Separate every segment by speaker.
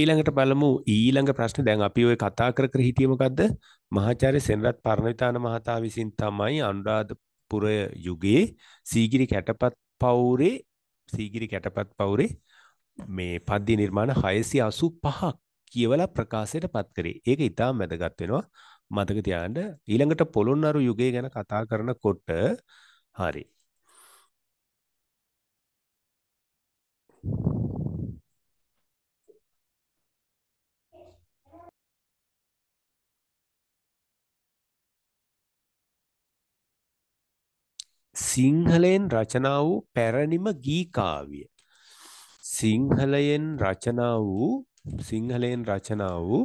Speaker 1: ඊළඟට බලමු ඊළඟ ප්‍රශ්න දැන් අපි ඔය කතා කර කර හිටියේ මොකද්ද? මහාචාර්ය සෙනරත් පරණවිතාන මහතා විසින් තමයි අනුරාධපුර යුගයේ සීගිරි කැටපත් පවුරේ සීගිරි කැටපත් පවුරේ මේ පද්‍ය නිර්මාණ 685ක් කියවලා ප්‍රකාශයට පත් කරේ. ඒක ඉතාම වැදගත් වෙනවා. මතක තියාගන්න. ඊළඟට පොළොන්නරු යුගය ගැන කතා කරනකොට හරි. සිංහලයෙන් රචනා වූ පැරණිම ගී කාව්‍ය. සිංහලයෙන් රචනා වූ සිංහලයෙන් රචනා වූ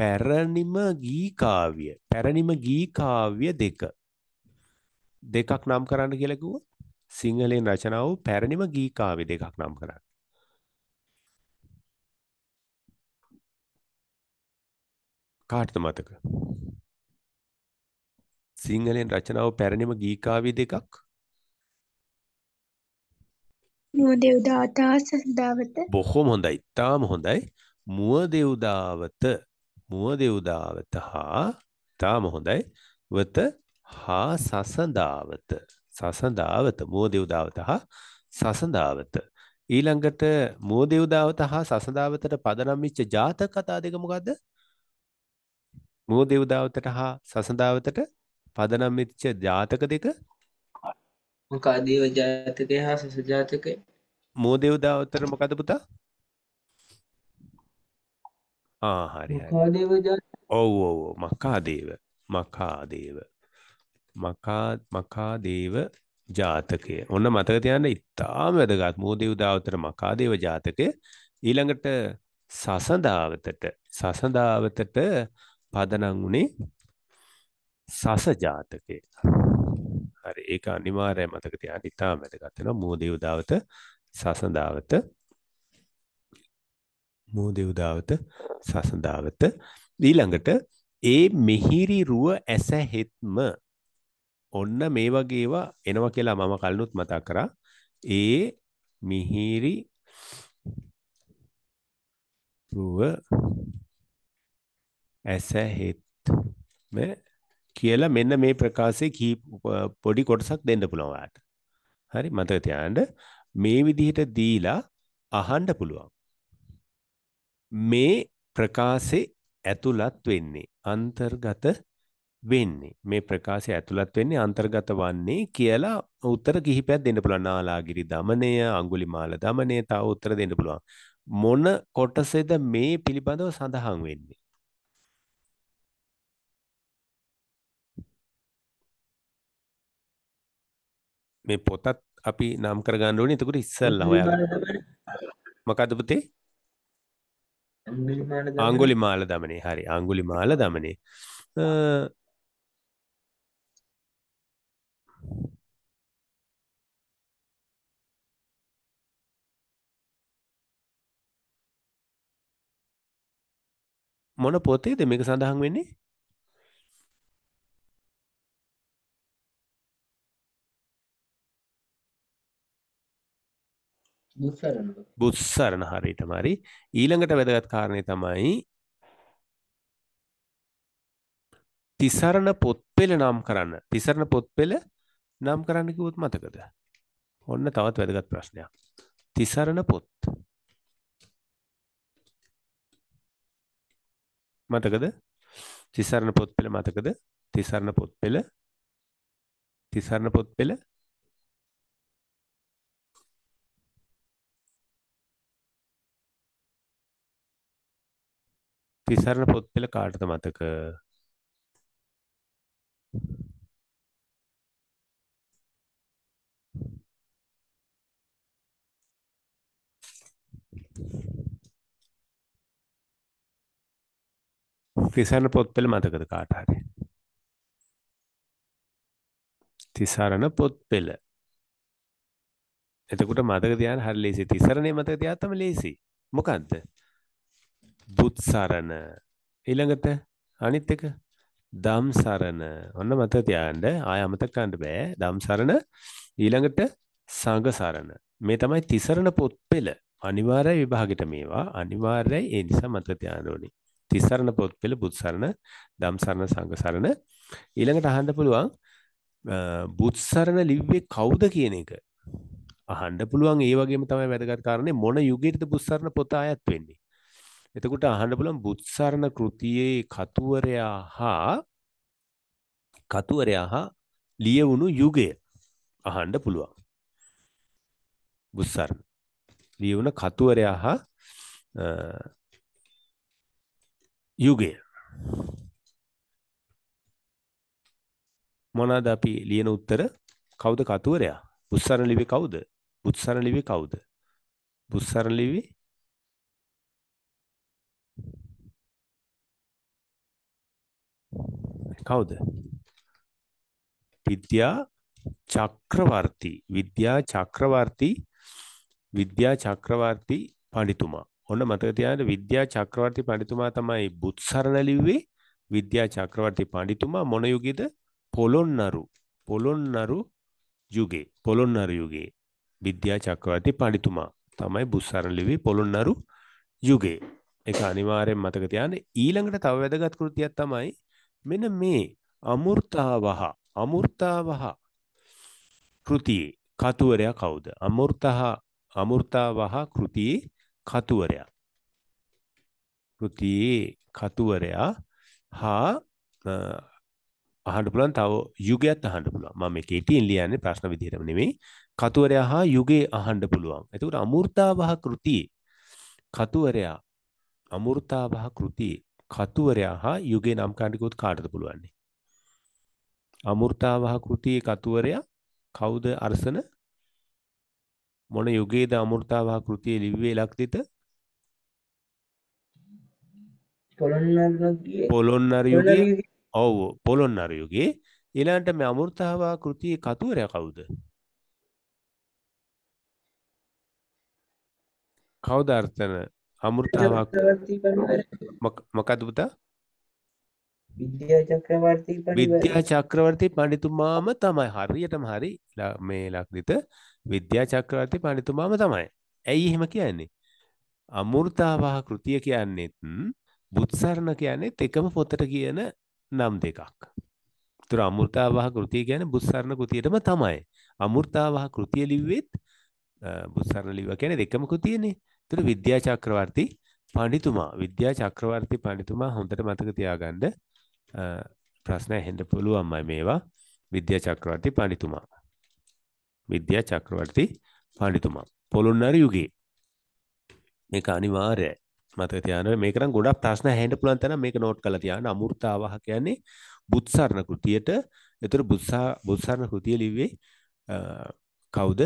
Speaker 1: පැරණිම ගී කාව්‍ය. පැරණිම ගී කාව්‍ය දෙක. දෙකක් නම් කරන්න කියලා කිව්වොත් සිංහලෙන් රචනා වූ පැරණිම ගී කාව්‍ය දෙකක් නම් කරන්න. කාටද මතක? සිංහලෙන් රචනාව පැරණිම ගී කාව්‍ය දෙකක් මුව දෙව්දාවතා සදාවත බොහොම හොඳයි. තාම හොඳයි. මුව දෙව්දාවත මුව දෙව්දාවත හා තාම හොඳයි. වත හා සසඳාවත. සසඳාවත මුව දෙව්දාවත හා සසඳාවත. ඊළඟට මුව දෙව්දාවත හා සසඳාවතට පදනම් වෙච්ච ජාතක කතා දෙක මොකද්ද? මුව දෙව්දාවතට හා සසඳාවතට පදනම් වෙච්ච ජාතක දෙක මොකා දේව ජාතකය හා සස ජාතකය මෝ දේවදා උත්තර මොකද පුතා ආ හරි හරි ඔව් ඔව් මකාදේව මකාදේව මකා මකාදේව ජාතකය ඔන්න මතක තියන්න ඉතාම වැදගත් මෝදේව දාවතර මකාදේව ජාතකය ඊළඟට සසඳාවතට සසඳාවතට පදනං වුණේ සස ජාතකය හරි ඒක අනිවාර්ය මතක තියා නිතා වැදගත්තෙන මෝදී උදාවත සසඳාවත මෝදී උදාවත සසඳාවත දීළඟට ඒ මෙහිරි රුව ඇසහෙත්ම ඔන්න මේ වගේවා එනවා කියලා මම කල්නුත් මතක් කරා ඒ මිහිරි රුව ඇසහෙත්ම කියලා මෙන්න මේ ප්‍රකාශය කී පොඩි කොටසක් දෙන්න පුළුවන් ඔයාලට. හරි මතක තියාගන්න මේ විදිහට දීලා අහන්න පුළුවන්. මේ ප්‍රකාශේ ඇතුළත් වෙන්නේ අන්තර්ගත වෙන්නේ මේ ප්‍රකාශය ඇතුළත් වෙන්නේ අන්තර්ගත වන්නේ කියලා උත්තර කිහිපයක් දෙන්න පුළුවන් නාලාගිරි දමනය අඟුලිමාල දමනය තව උත්තර දෙන්න පුළුවන් මොන කොටසේද මේ පිළිබඳව සඳහන් වෙන්නේ මේ පොතත් අපි නම් කරගන්න ඕනේ. එතකොට ඉස්සල්ලා හොයාගන්න. මොකද්ද පුතේ? අඟුලිමාල දමනේ. හරි. අඟුලිමාල දමනේ. මොන පොතේද මේක සඳහන් වෙන්නේ? බුත්සරණ හරියට හරි ඊළඟට වැදගත් කාරණේ තමයි තිසරණ පොත්පෙළ නම් කරන්න තිසරණ පොත්පෙළ නම් කරන්න කිව්වොත් මතකද ඔන්න තවත් වැදගත් ප්‍රශ්නයක් තිසරණ පොත් මතකද තිසරණ පොත්පෙළ මතකද තිසරණ පොත්පෙළ තිසරණ පොත්පෙළ තිසරණ පොත් පෙළ කාටද මතක? තිසරණ පොත් පෙළ මතකද කාට හරි? තිසරණ පොත් පෙළ. එතකොට මතක තියාගන්න හරි ලේසි. තිසරණේ මතක තියාගත්තම ලේසි. මොකද්ද? දුත්සරණ ඊළඟට අනිත් එක දම්සරණ ඔන්න මත තියාගන්න ආය අමතක කරන්න බෑ දම්සරණ ඊළඟට සංඝසරණ මේ තමයි තිසරණ පොත් පෙළ අනිවාර්ය විභාගෙට මේවා අනිවාර්යයි ඒ නිසා මත තියාගන්න ඕනේ තිසරණ පොත් පෙළ බුත්සරණ දම්සරණ සංඝසරණ ඊළඟට අහන්න පුළුවන් බුත්සරණ ලිව්වේ කවුද කියන එක අහන්න පුළුවන් ඒ වගේම තමයි වැදගත් කාරණේ මොන යුගයකද බුත්සරණ පොත ආයත් වෙන්නේ එතකොට අහන්න පුළුවන් බුත්සරණ කෘතියේ කතුවරයා හා කතුවරයා හා ලියවුණු යුගය අහන්න පුළුවන්. බුත්සරණ ලියවුණ කතුවරයා හා යුගය මොනවාද අපි ලියන උත්තර කවුද කතුවරයා බුත්සරණ ලිවි කවුද බුත්සරණ ලිවි කවුද බුත්සරණ ලිවි කවුද? විද්‍යා චක්‍රවර්ති. විද්‍යා චක්‍රවර්ති විද්‍යා චක්‍රවර්ති පඬිතුමා. ඔන්න මතක තියාගන්න විද්‍යා චක්‍රවර්ති පඬිතුමා තමයි බුත්සරණ ලිව්වේ. විද්‍යා චක්‍රවර්ති පඬිතුමා මොන යුගයේද? පොළොන්නරු. පොළොන්නරු යුගයේ. පොළොන්නරු යුගයේ විද්‍යා චක්‍රවර්ති පඬිතුමා තමයි බුත්සරණ ලිව්වේ පොළොන්නරු යුගයේ. ඒක අනිවාර්යෙන් මතක තියාගන්න. ඊළඟට තව වැදගත් කෘතියක් තමයි මෙන මේ අමුෘතාවහ අමුෘතාවහ කෘතියේ කතුවරයා කවුද අමුෘතහ අමුෘතාවහ කෘතියේ කතුවරයා කෘතියේ කතුවරයා හා අහන්න පුළන් තව යුගයක්ත් අහන්න පුළුව ම මේ කේටීන් ලියන්න ප්‍රශ්න විදිහරම නෙමේ කතුවරයා හා යුගේ අහන්ඩ පුළුවන් ඇතුට අමුෘතාවහ කෘතියේ කතුවරයා අමුෘතාවහ කෘතියේ කතුවරයා හා යුගේ නම්කාණ්ඩිකුත් කාටද පුළුවන්නේ. අමුෘතාවහ කෘතිය කතුවරයා කවුද අර්සන මොන යුගේද අමුෘතාවහ කෘතිය ලිව්වේ ලක්දිත පොළොන්නර යුගයේ ඔව පොළොන්නර යුගයේ ඊළඟට මේ අමුෘතාවහ කෘතිය කතුවරයා කවුද කවුද අර්ථන අමෘතාවක් මොකද පුතා විද්‍යා චක්‍රවර්ති විද්‍යා චක්‍රවර්ති පඬිතුමාම තමයි හරියටම හරි මේ ලක්දිත විද්‍යා චක්‍රවර්ති පඬිතුමාම තමයි. ඇයි එහෙම කියන්නේ? අමෘතාවාහ කෘතිය කියන්නේත් බුත්සරණ කියන්නේත් එකම පොතට කියන නම් දෙකක්. ඒතර අමෘතාවාහ කෘතිය කියන්නේ බුත්සරණ කෘතියටම තමයි. අමෘතාවාහ කෘතිය ලිව්වෙත් බුත්සරණ ලිව්වා කියන්නේ දෙකම කෘතියනේ. එතකොට විද්‍යා චක්‍රවර්ති පඬිතුමා විද්‍යා චක්‍රවර්ති පඬිතුමා හොඳට මතක තියාගන්න ප්‍රශ්න ඇහෙන්න පුළුවන්මයි මේවා විද්‍යා චක්‍රවර්ති පඬිතුමා විද්‍යා චක්‍රවර්ති පඬිතුමා පොළොන්නරු යුගයේ මේක අනිවාර්යයි මතක තියාගන්න මේක නම් ගොඩක් ප්‍රශ්න ඇහෙන්න පුළුවන් තැන මේක නෝට් කරලා තියාගන්න අමෘතාවහ කියන්නේ බුත්සරණ කෘතියට එතකොට බුත්සා බුත්සරණ කෘතිය ලිව්වේ කවුද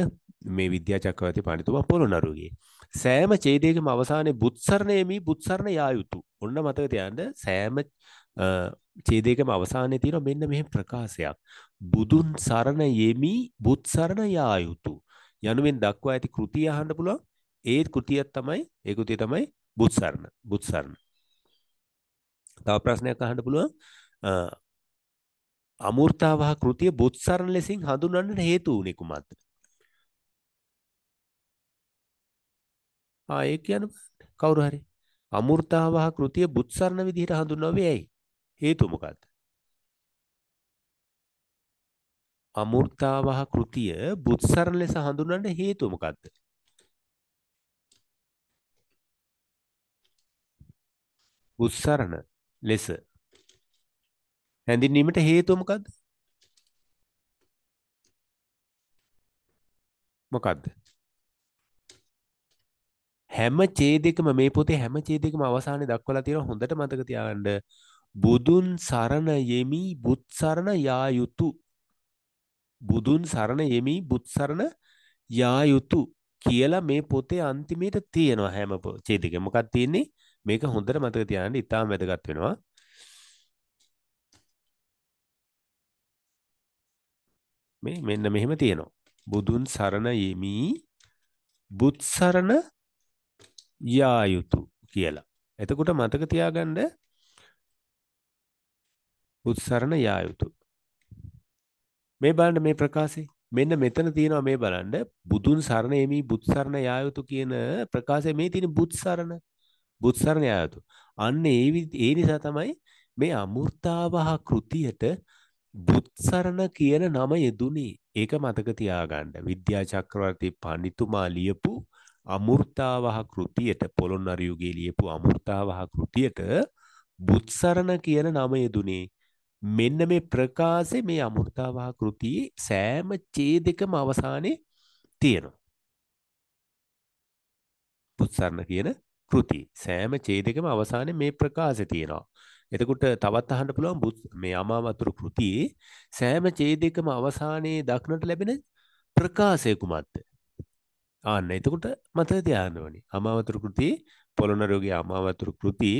Speaker 1: මේ විද්‍යා චක්කවති පණිතුමා පොළොනරුගේ. සෑම චේදයකම අවසානය බුත්සරණයමී බුත්සරණ යායුතු. ඔන්න මතක තියන්ට සෑම චේදයකම අවසානය තියෙන මෙන්න මෙහෙම ප්‍රකාශයක්. බුදුන් සරණ යෙමී බුත්සරණ යායුතු. යනුවෙන් දක්වා ඇති කෘතිය අහන්න පුළුවන් ඒත් කෘතියත් තමයි ඒ කෘතිය තමයි බුත්සරණ බුත්සරණ. තව ප්‍රශ්නයක් අහන්න පුළුවන් අමෘතාවහ කෘතිය බුත්සරණ ලෙසින් හඳුන්වන්නට හේතු වුණේ කුමක්ද? ආ ඒ කියන්න කවුරු හරි අමෘතාවහ කෘතිය බුත්සරණ විදිහට හඳුන්වන්නේ ඇයි? හේතුව මොකද්ද? අමෘතාවහ කෘතිය බුත්සරණ ලෙස හඳුන්වන්න හේතුව මොකද්ද? බුත්සරණ ලෙස හැඳින්වීමට හේතුව මොකද්ද? මොකද්ද? හැම චේදකම මේ පොතේ හැම චේදකම අවසානය දක්වලා තියෙන හොඳට මතක තියාගන්න බුදුන් සරණ යෙමි බුත්සරණ යා යුතු බුදුන් සරණ යෙමි බුත්සරණ යා යුතු කියලා මේ පොතේ අන්තිමේට තියෙනවා හැම චේදකම මොකක් තියෙන්නේ මේක හොඳට මතක තියාගන්න ඉතාම වැදගත් වෙනවා මේ මෙන්න මෙහෙම තියෙනවා බුදුන් සරණ යෙමි බුත්සරණ යා යුතු කියලා. එතකොට මතක තියාගන්න උත්සරණ යා යුතු. මේ බලන්න මේ ප්‍රකාශය මෙන්න මෙතන තියෙනවා මේ බලන්න බුදුන් සරණ එමි බුත්සරණ යා යුතු කියන ප්‍රකාශය මේ තියෙන බුත්සරණ බුත්සරණ යා යුතු. අන්න ඒ ඒ නිසා තමයි මේ අමෘතාවහ කෘතියට බුත්සරණ කියන නම යෙදුනේ. ඒක මතක තියාගන්න. විද්‍යා චක්‍රවර්ති පඬිතුමා ලියපු අමෘතාවහ කෘතියට පොළොන්නරියුගේ ලියපු අමෘතාවහ කෘතියට බුත්සරණ කියන නම යෙදුනේ මෙන්න මේ ප්‍රකාශය මේ අමෘතාවහ කෘතියේ සෑම ඡේදකම අවසානයේ තියෙනවා. බුත්සරණ කියන කෘති සෑම ඡේදකම අවසානයේ මේ ප්‍රකාශය තියෙනවා. එතකොට තවත් අහන්න පුළුවන් මේ අමාවතුරු කෘතියේ සෑම ඡේදයකම අවසානයේ දක්නට ලැබෙන ප්‍රකාශය කුමක්ද? ආන්න එතකොට මත ධ්‍යානවනි අමාවතුරු කෘති පොළොනරෝගේ අමාවතුරු කෘති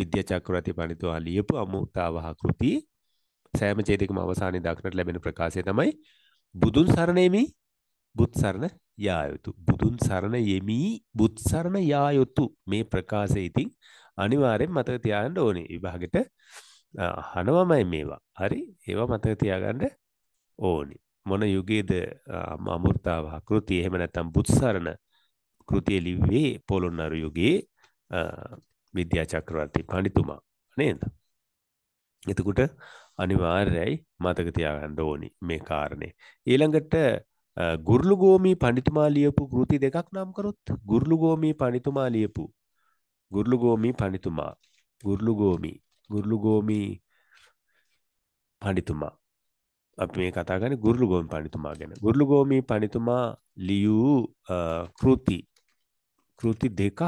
Speaker 1: විද්‍ය චක්‍රවර්ති පණිතුවා ලියපු අමුත්තාවහ කෘති සෑම චේතකම අවසානයේ දක්නට ලැබෙන ප්‍රකාශය තමයි බුදුන් සරණ යෙමි බුත් සරණ යා යුතු බුදුන් සරණ යෙමි බුත් සරණ යා යුතු මේ ප්‍රකාශය ඉතින් අනිවාර්යෙන් මතක තියාගන්න ඕනේ විභාගෙට අහනවමයි මේවා හරි ඒවා මතක තියාගන්න ඕනේ මොන යුගයේද අමෘතාව කෘතිය එහෙම නැත්නම් බුත්සරණ කෘතිය ලිව්වේ පොළොන්නරු යුගයේ විද්‍යා චක්‍රවර්ති පඬිතුමා නේද? එතකොට අනිවාර්යයි මතක තියාගන්න ඕනි මේ කාරණේ. ඊළඟට ගුරුළුගෝමි පඬිතුමා ලියපු කෘති දෙකක් නම් කරොත් ගුරුළුගෝමි පඬිතුමා ලියපු ගුරුළුගෝමි පඬිතුමා ගුරුළුගෝමි ගුරුළුගෝමි පඬිතුමා අප මේ කතාගන ගුරලු ගෝම පනිතුමා ගැන ගුරලු ගෝමී පනිතුමා ලියූ කෘති කෘති දෙකක්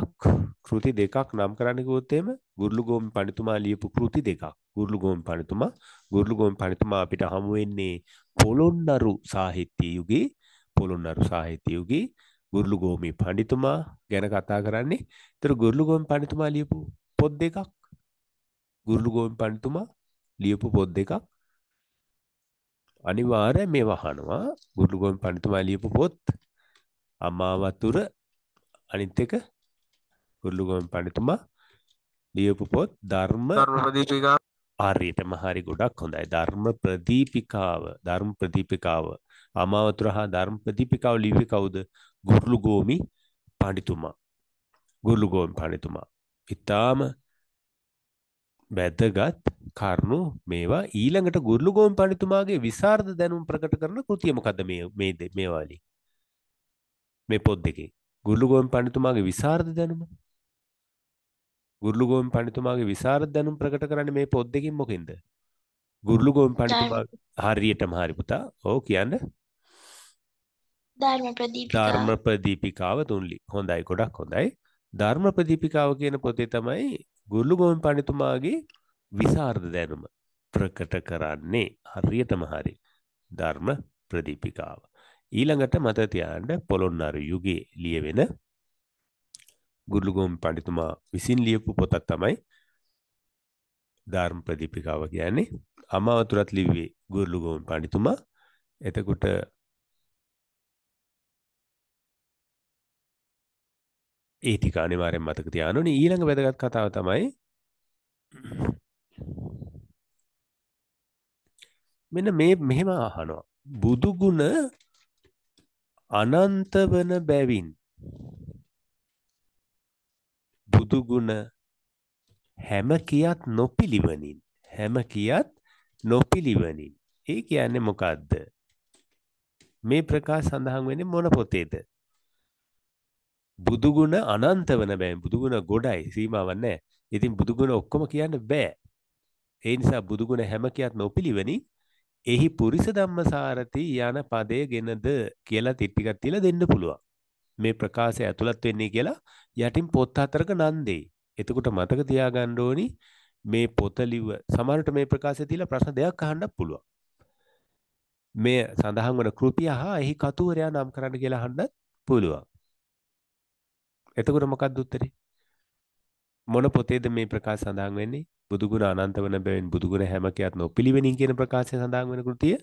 Speaker 1: කෘති දෙකක් නම් කරන්නකෝත්තේම ගුරලු ගෝම පනිතුමා ලියපු කෘති දෙකක් ගුරලු ගෝම පනිතුමා ගුරලු ගෝම පනිතුමා අපිට හමුවෙන්නේ පොළොන්නරු සාහිත්‍ය යුගේ පොළොන්නරු සාහිත්‍ය යුගේ ගුරලු ගෝමී පණිතුමා ගැන කතා කරන්නේ තර ගුරලු ගෝම පනිතුමා ලියපු පොත් දෙකක් ගුරලු ගෝම පනිතුමා ලියපු පොත් දෙකක් අනිවාර්ය මේ වහනවා ගුරුගොන් පණිතුමා ලියපු පොත් අමාවතුර අනිත් එක ගුරුගොන් පණිතුමා ලියපු පොත් ධර්ම ප්‍රදීපිකා ආර්යටම හරි ගොඩක් හොඳයි ධර්ම ප්‍රදීපිකාව ධර්ම ප්‍රදීපිකාව අමාවතුර හා ධර්ම ප්‍රදීපිකාව ලිව්වේ කවුද ගුරුළු ගෝමි පඬිතුමා ගුරුළු ගෝමි පඬිතුමා ඉතාම වැදගත් කරුණු මේවා ඊළඟට ගුරුළු ගෝම්පාණිතුමාගේ විසරද දැනුම් ප්‍රකට කරන කෘතිය මොකද්ද මේ මේ මේවාලි මේ පොත් දෙකේ ගුරුළු ගෝම්පාණිතුමාගේ විසරද දැනුම ගුරුළු ගෝම්පාණිතුමාගේ විසරද දැනුම් ප්‍රකට කරන්නේ මේ පොත් දෙකෙන් මොකෙන්ද ගුරුළු ගෝම්පාණිතුමා හරියටම හරි පුතා ඔව් කියන්න ධර්ම ප්‍රදීපිකාව ධර්ම ප්‍රදීපිකාව තුන්ලි හොඳයි ගොඩක් හොඳයි ධර්ම ප්‍රදීපිකාව කියන පොතේ තමයි ගුරුළු ගෝම්පාණිතුමාගේ විසාර්ධ දැනුම ප්‍රකට කරන්නේ හරියටම හරි ධර්ම ප්‍රදීපිකාව. ඊළඟට මත තියාන්න පොළොන්නරු යුගයේ ලියවෙන ගුරුලුගොම් පඬිතුමා විසින් ලියපු පොතක් තමයි ධර්ම ප්‍රදීපිකාව කියන්නේ. අමාවතුරත් ලිව්වේ ගුරුලුගොම් පඬිතුමා. එතකොට ඒ ටික අනිවාර්යෙන් මතක තියාගන්න ඕනේ. ඊළඟ වැදගත් කතාව තමයි මෙන මේ මෙහෙම අහනවා බුදුගුණ අනන්ත වන බැවින් බුදුගුණ හැම කියත් නොපිළිවනින් හැම කියත් නොපිළිවනින් ඒ කියන්නේ මොකක්ද මේ ප්‍රකාශ සඳහන් වෙන්නේ මොන පොතේද බුදුගුණ අනන්ත වන බැවින් බුදුගුණ ගොඩයි සීමාවක් නැහැ ඉතින් බුදුගුණ ඔක්කොම කියන්න බෑ ඒ නිසා බුදුගුණ හැම කියත් නොපිළිවනින් එහි පුරිස ධම්මසාරති යන පදය ගෙනද කියලා තිට්ටිකක් තියලා දෙන්න පුළුවන්. මේ ප්‍රකාශය ඇතුළත් වෙන්නේ කියලා යටින් පොත් හතරක නම් දෙයි. එතකොට මතක තියාගන්න ඕනි මේ පොත ලිව සමහරට මේ ප්‍රකාශය තියලා ප්‍රශ්න දෙකක් අහන්නත් පුළුවන්. මේ සඳහන් වන කෘතිය හා එහි කතුවරයා නම් කරන්න කියලා අහන්නත් පුළුවන්. එතකොට මොකක්ද උත්තරේ? මොන පොතේද මේ ප්‍රකාශ සඳහන් වෙන්නේ බුදුගුණ අනන්ත වන බැවින් බුදුගුණ හැම කයත් නොපිළිවෙලින් කියන ප්‍රකාශය සඳහන් වෙන කෘතිය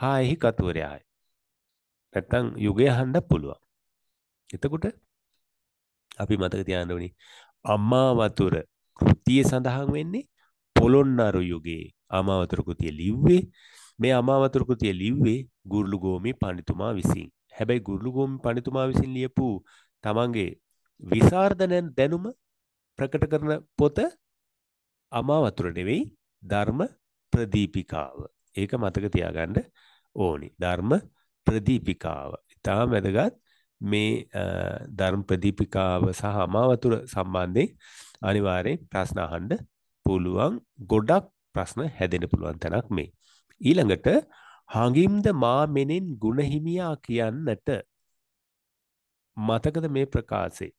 Speaker 1: හා එහි කතුවරයායි. නැත්තම් යුගය හඳ පුළුවන්. එතකොට අපි මතක තියාගන්න ඕනි අමා වතුර කෘතිය සඳහන් වෙන්නේ පොළොන්නරු යුගයේ අමා වතුර කෘතිය ලිව්වේ මේ අමා වතුර කෘතිය ලිව්වේ ගුරුළුගෝමි පඬිතුමා විසින්. හැබැයි ගුරුළුගෝමි පඬිතුමා විසින් ලියපු තමන්ගේ විසර්ධන දැනුම ප්‍රකට කරන පොත අමා වතුර නෙවෙයි ධර්ම ප්‍රදීපිකාව. ඒක මතක තියාගන්න ඕනි. ධර්ම ප්‍රදීපිකාව. ඉතාම වැදගත් මේ ධර්ම ප්‍රදීපිකාව සහ අමා වතුර සම්බන්ධයෙන් අනිවාර්යෙන් ප්‍රශ්න අහන්න පුළුවන්. ගොඩක් ප්‍රශ්න හැදෙන්න පුළුවන් තැනක් මේ. ඊළඟට හඟිම්ද මා මෙනෙන් ගුණහිමියා කියන්නට මතකද මේ ප්‍රකාශේ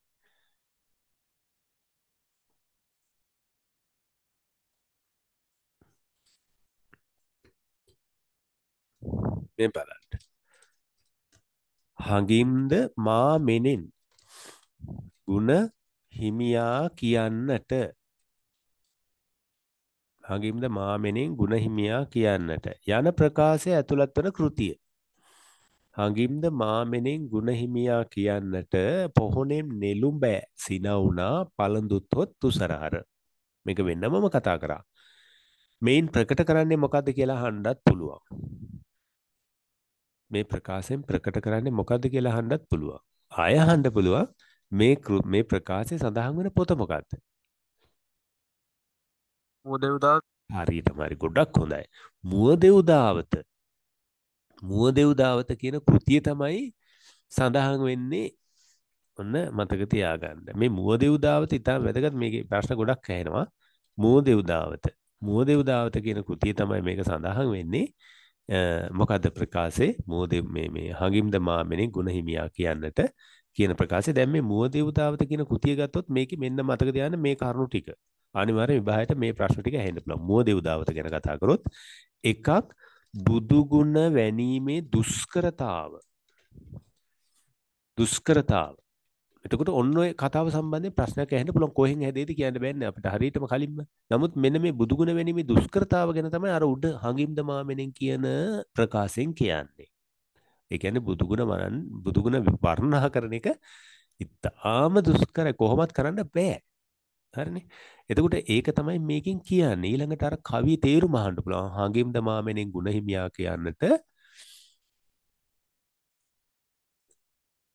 Speaker 1: මේ බලන්න හඟින්ද මා මෙනෙන් ගුණ හිමියා කියන්නට හඟින්ද මාමෙනෙන් ගුණ හිමියා කියන්නට යන ප්‍රකාශය ඇතුළත් වන කෘතිය හඟින්ද මාමෙනෙන් ගුණ හිමියා කියන්නට පොහොනෙම් නෙළුම් බෑ සිනවුනා පළඳුත්හොත් තුසරහර මේක වෙන්නම කතා කරා මෙයින් ප්‍රකට කරන්නේ මොකක්ද කියලා හන්ඩත් පුළුවන් මේ ප්‍රකාශයෙන් ප්‍රකට කරන්නේ මොකද්ද කියලා අහන්නත් පුළුවන්. ආය අහන්න පුළුවන් මේ මේ ප්‍රකාශය සඳහන් වෙන පොත මොකක්ද? මුවදෙව්දාව හරියටම හරි ගොඩක් හොඳයි. මුවදෙව්දාවත මුවදෙව්දාවත කියන කෘතිය තමයි සඳහන් වෙන්නේ ඔන්න මතක තියාගන්න. මේ මුවදෙව්දාවත ඉතාම වැදගත් මේකේ ප්‍රශ්න ගොඩක් ඇහෙනවා. මුවදෙව්දාවත මුවදෙව්දාවත කියන කෘතිය තමයි මේක සඳහන් වෙන්නේ. මොකද ප්‍රකාශේ මෝද මේ හඟිම්ද මාමෙනෙ ගුණහිමියා කියන්නට කියන ප්‍රකාශේ දැන් මේ මෝදේවතාවත කියන කෘතිය ගත්තොත් මේකේ මෙන්න මතක තියාගන්න මේ කරුණු ටික අනිවාර්යෙන් විභාගයට මේ ප්‍රශ්න ටික ඇහෙන්න පුළුවන් මෝදේවතාවත ගැන කතා කරොත් එකක් බුදු ගුණ වැනීමේ දුෂ්කරතාව දුෂ්කරතාව එතකොට ඔන්න ඔය කතාව සම්බන්ධයෙන් ප්‍රශ්නයක් ඇහෙන්න පුළුවන් කොහෙන් හැදෙයිද කියන්න බෑනේ අපිට හරියටම කලින්ම. නමුත් මෙන්න මේ බුදුගුණ වැනීමේ දුෂ්කරතාව ගැන තමයි අර උඩ හඟින්ද මාමෙනෙන් කියන ප්‍රකාශයෙන් කියන්නේ. ඒ කියන්නේ බුදුගුණ වරන් බුදුගුණ වර්ණනා කරන එක ඉතාම දුෂ්කර කොහොමත් කරන්න බෑ. හරිනේ. එතකොට ඒක තමයි මේකෙන් කියන්නේ. ඊළඟට අර කවි තේරුම අහන්න පුළුවන්. හඟින්ද මාමෙනෙන් ගුණ හිමියා කියන්නට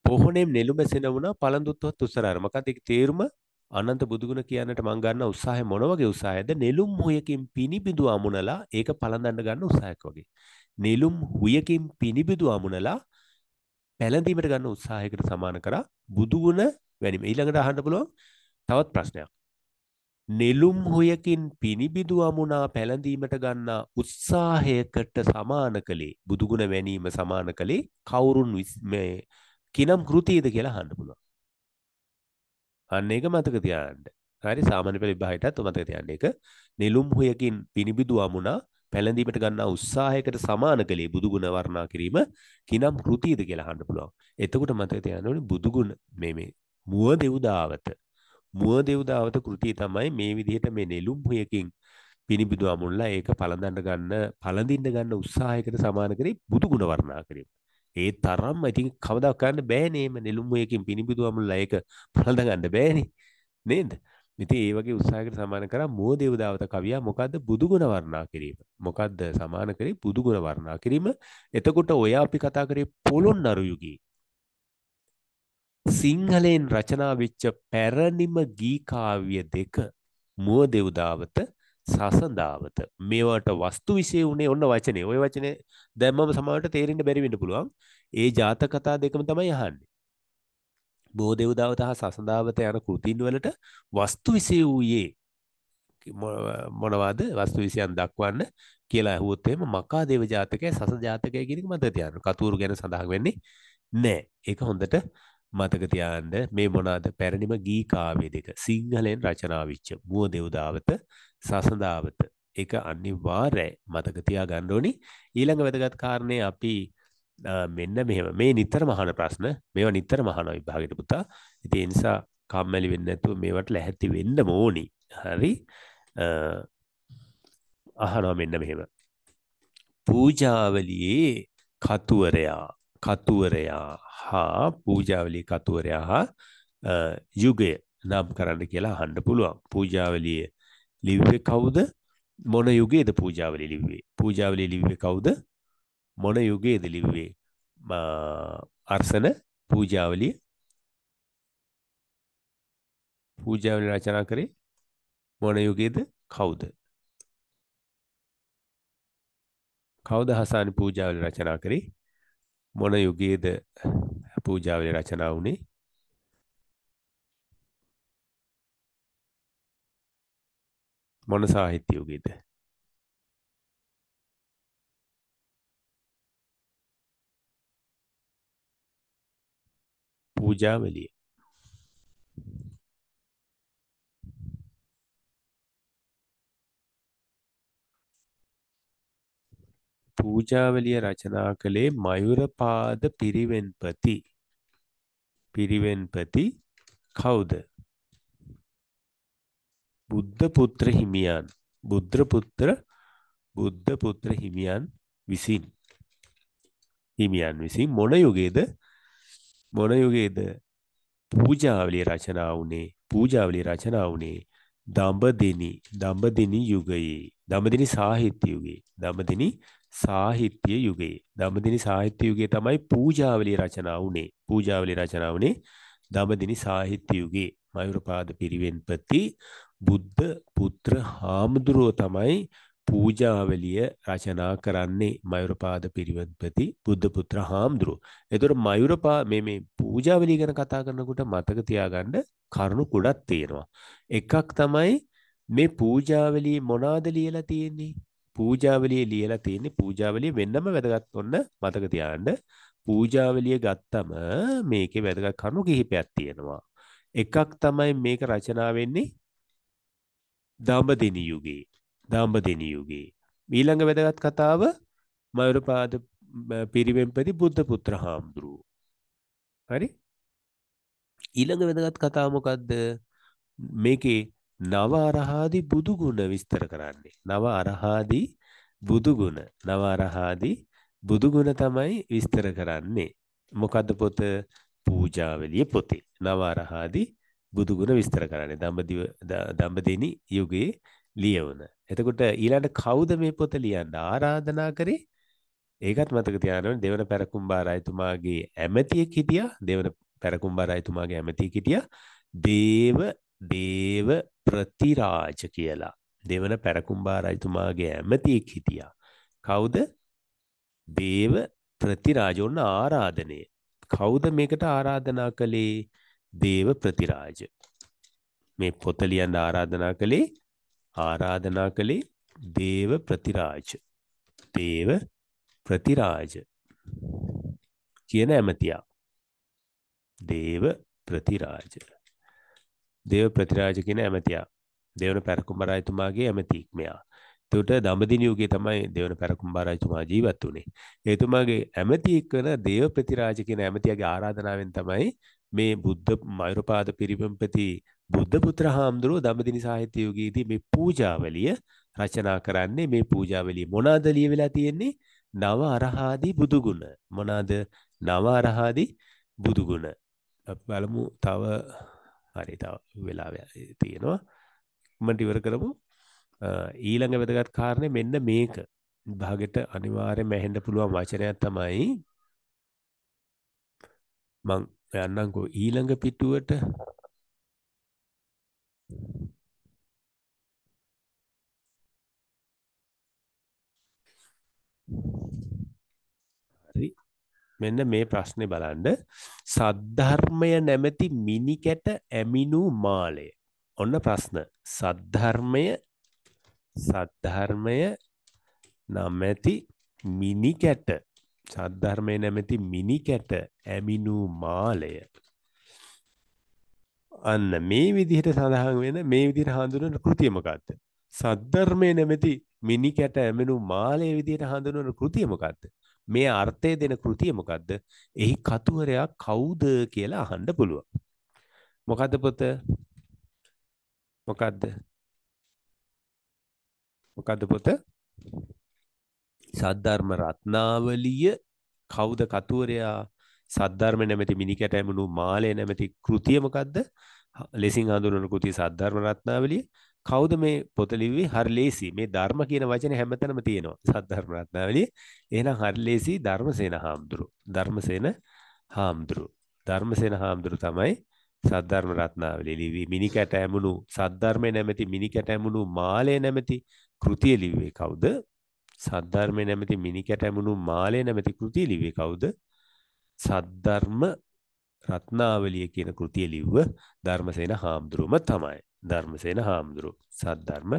Speaker 1: පොහොනෙම් නෙළුම සෙනවුණා පළඳුත්වත් උස්සරාර. මොකද ඒක තේරුම අනන්ත බුදුගුණ කියන්නට මං ගන්න උත්සාහය මොන වගේ උත්සාහයද? නෙළුම් හුයකින් පිනිබිඳු අමුණලා ඒක පළඳන්න ගන්න උත්සාහයක් වගේ. නෙළුම් හුයකින් පිනිබිඳු අමුණලා පැලඳීමට ගන්න උත්සාහයකට සමාන කරා බුදුගුණ වැනීම. ඊළඟට අහන්න පුළුවන් තවත් ප්‍රශ්නයක්. නෙළුම් හොයකින් පිනිබිදු අමුණා පැළඳීමට ගන්නා උත්සාහයකට සමාන කළේ බුදුගුණ වැනීම සමාන කළේ කවුරුන් මේ කිනම් කෘතියද කියලා හන්න පුළුවන් අන්න එක මතක තියාන්න හරි සාමාන්‍ය පෙළ විභාගයටත් මතක තියාන්න එක නිලුම් හොයකින් පිනිබිදු අමුණා පැලඳීමට ගන්නා උත්සාහයකට සමාන කළේ බුදුගුණ වර්ණා කිරීම කිනම් කෘතියද කියලා අහන්න පුළුවන් එතකොට මතක තියාගන්න ඕනේ බුදුගුණ මේ මේ මුව දෙව්දාවත මුව දෙව්දාවත කෘතිය තමයි මේ විදිහට මේ නෙළුම් හොයකින් පිනිබිදු අමුණලා ඒක පළඳන්න ගන්න පළඳින්න ගන්න උත්සාහයකට සමාන කරේ බුදුගුණ වර්ණා කිරීම ඒ තරම් ඉතින් කවදා කරන්න බෑනේම නෙළුම්ුවයකින් පිණිපිදුවම ලයක පලඳ ගන්න බෑනේ නේද ඉතින් ඒ වගේ උත්සාහයකට සමාන කරා මෝදේව දාවත කවියා මොකද්ද බුදුගුණ වර්ණනා කිරීම මොකද්ද සමාන කරේ බුදුගුණ වර්ණනා කිරීම එතකොට ඔය අපි කතා කරේ පොළොන්නරු යුගයේ සිංහලෙන් රචනා වෙච්ච පැරණිම ගී කාව්‍ය දෙක මුව දෙව්දාවත සසඳාවත මේවට වස්තු විසේ වුණේ ඔන්න වචනේ ඔය වචනේ දැම්මම සමාවට තේරෙන්න බැරි වෙන්න පුළුවන් ඒ ජාතක කතා දෙකම තමයි අහන්නේ බෝධෙව්දාවත හා සසඳාවත යන කෘතින් වලට වස්තු විසේ වූයේ මොනවාද වස්තු විසියන් දක්වන්න කියලා ඇහුවොත් එහෙම මකා දේව ජාතකය සස ජාතකය කියන එක මතක තියාගන්න. කතූරු ගැන සඳහන් වෙන්නේ නැහැ. ඒක හොඳට මතකතියාන්ද මේ මොනාද පැරණිම ගී කාවේ දෙක සිංහලෙන් රචනාවිච්ච මුව දෙව්දාවත සසඳාවත එක අනිවාර්යයි මතකතියා ගණ්ඩෝනි ඊළඟ වැදගත් කාරණය අපි මෙන්න මෙහෙම මේ නිතර මහන ප්‍රශ්න මේවා නිතර මහන විභාගයට පුතා ඉතින් ඒ නිසා කම්මැලි වෙන්න නැතුව මේවට ලැහැත්ති වෙන්න ඕනි හරි අහනවා මෙන්න මෙහෙම පූජාවලියේ කතුවරයා කතුවරයා හා පූජාවලි කතුවරයා හා යුගය නම් කරන්න කියලා හන්න පුළුවන් පූජාවලිය ලිව්වේ කවුද මොන යුගේද පූජාවලි ලිව්වේ පූජාවලි ලිව්වේ කවුද මොන යුගේද ලිව්වේ අර්සන පූජාවලිය පූජාවලි රචනා කරේ මොන යුගේද කවුද කවුද හසානි පූජාවලි රචනා කරේ මොන යුගයේද පූජාවලිය රචනා වුණේ? මොන සාහිත්‍ය යුගයේද? පූජාවලිය පූජාවලිය රචනා කළේ මයුරපාද පිරිවෙන්පති. පිරිවෙන්පති කවුද? බුද්ධ පුත්‍ර හිමියන්. බුද්ධ පුත්‍ර බුද්ධ පුත්‍ර හිමියන් විසින්. හිමියන් විසින් මොන යුගයේද? මොන යුගයේද පූජාවලිය රචනා වුණේ? පූජාවලිය රචනා වුණේ දඹදිනි දඹදිනි යුගයේ දඹදිනි සාහිත්‍ය යුගයේ දඹදිනි සාහිත්‍ය යුගයේ දඹදිනි සාහිත්‍ය යුගයේ තමයි පූජාවලිය රචනා වුණේ පූජාවලිය රචනා වුණේ දඹදිනි සාහිත්‍ය යුගයේ මයුරපාද පිරිවෙන් ප්‍රති බුද්ධ පුත්‍ර හාමුදුරුව තමයි පූජාවලිය රචනා කරන්නේ මයුරපාද පිරිවෙන් ප්‍රති බුද්ධ පුත්‍ර හාමුදුරුව. ඒතර මයුරපා මේ මේ පූජාවලිය ගැන කතා කරනකොට මතක තියාගන්න කරුණු ගොඩක් තියෙනවා. එකක් තමයි මේ පූජාවලිය මොනවාද ලියලා තියෙන්නේ? පූජාවලිය ලියලා තියෙන්නේ පූජාවලිය වෙන්නම වැදගත් ඔන්න මතක තියාගන්න. පූජාවලිය ගත්තම මේකේ වැදගත් කරුණු කිහිපයක් තියෙනවා. එකක් තමයි මේක රචනා වෙන්නේ දඹදෙනි යුගයේ. දඹදෙනි යුගයේ. ඊළඟ වැදගත් කතාව මයුරපාද පිරිවෙන්පති බුද්ධ පුත්‍ර හාමුදුරුවෝ. හරි? ඊළඟ වැදගත් කතාව මොකද්ද? මේකේ නව අරහාදී බුදු ගුණ විස්තර කරන්නේ. නව අරහාදී බුදු ගුණ. නව අරහාදී බුදු ගුණ තමයි විස්තර කරන්නේ. මොකද්ද පොත? පූජාවලිය පොතේ. නව අරහාදී බුදු ගුණ විස්තර කරන්නේ. දඹදිව දඹදෙනි යුගයේ ලියවන. එතකොට ඊළඟ කවුද මේ පොත ලියන්න ආරාධනා කරේ? ඒකත් මතක තියාගන්න දෙවන පැරකුම්බා රජතුමාගේ ඇමතියෙක් හිටියා. දෙවන පැරකුම්බා රජතුමාගේ ඇමතියෙක් හිටියා. දේව දේව ප්‍රතිරාජ කියලා දෙවන පැරකුම්බා රජතුමාගේ ඇමතියෙක් හිටියා. කවුද දේව ප්‍රතිරාජෝන්න ආරාධනය. කවුද මේකට ආරාධනා කළේ දේව ප්‍රතිරාජ. මේ පොතලියන් ආරාධනා කළේ ආරාධනා කළේ දේව ප්‍රතිරාජ. දේව ප්‍රතිරාජ කියන ඇමතියා. දේව ප්‍රතිරාජ. දේව ප්‍රතිරාජ කියන ඇමතියා. දෙවන පැරකුම්බරායතුමාගේ ඇමතික් මෙයා. එතකොට දඹදින යුගයේ තමයි දෙවන පැරකුම්බරායතුමා ජීවත් වුනේ. එතුමාගේ ඇමතික් වන දේව ප්‍රතිරාජ කියන ඇමතියාගේ ආරාධනාවෙන් තමයි මේ බුද්ධ මෛරපාද පිරිපම්පති බුද්ධ පුත්‍ර හාමුදුරුව දඹදින සාහිත්‍ය යුගයේදී මේ පූජාවලිය රචනා කරන්නේ මේ පූජාවලිය මොනවාද ලියවිලා තියෙන්නේ නව අරහාදී බුදුගුණ මොනවාද නව අරහාදී බුදුගුණ අපි බලමු තව හරිතාව වෙලා තියෙනවා මට ඉවර කරපු ඊළඟ වැදගත් කාරණය මෙන්න මේක භාගෙට අනිවාරය මැහෙන්ඩ පුළුවන් වචනයක් තමයි මං යන්නංකෝ ඊළඟ පිටුවට Thank you. මෙන්න මේ ප්‍රශ්නය බලන්ඩ සද්ධර්මය නැමැති මිනිකැට ඇමිණූ මාලය ඔන්න ප්‍රශ්න සද්ධර්මය සද්ධර්මය නමැති මිනිකැට සද්ධර්මය නැමැති මිනිකැට ඇමිණූ මාලය අන්න මේ විදිහට සඳහන් වෙන මේ විදිර හඳුනට කෘතියමකත්ත සද්ධර්මය නැමැති මිනිකැට ඇමෙනු මාලය විදියට හඳුනන කෘතියමකත්ත මේ අර්ථය දෙන කෘතිය මොකක්ද එහි කතුවරයා කවුද කියලා අහන්න පුළුවන් මොකද පොත මොකක්ද මොකද පොත සද්ධර්ම රත්නාවලිය කවුද කතුවරයා සද්ධර්ම නැමැති මිනිකැටැමුණු මාලය නැමැති කෘතිය මොකක්ද ලෙසින් හඳුනන කෘතිය සද්ධර්ම රත්නාවලිය කවුද මේ පොත ලිව්වේ හර්ලේසි මේ ධර්ම කියන වචනේ හැමතැනම තියෙනවා සද්ධර්ම රත්නාවලිය එහෙනම් හර්ලේසි ධර්මසේන හාමුදුරු ධර්මසේන හාමුදුරු ධර්මසේන හාමුදුරු තමයි සද්ධර්ම රත්නාවලිය ලිව්වේ මිනිකට ඇමුණු සද්ධර්මේ නැමැති මිනිකට ඇමුණු මාලේ නැමැති කෘතිය ලිව්වේ කවුද සද්ධර්මේ නැමැති මිනිකට ඇමුණු මාලේ නැමැති කෘතිය ලිව්වේ කවුද සද්ධර්ම රත්නාවලිය කියන කෘතිය ලිව්ව ධර්මසේන හාමුදුරුවම තමයි ධර්මසේන හාමුදුරු සද්ධර්ම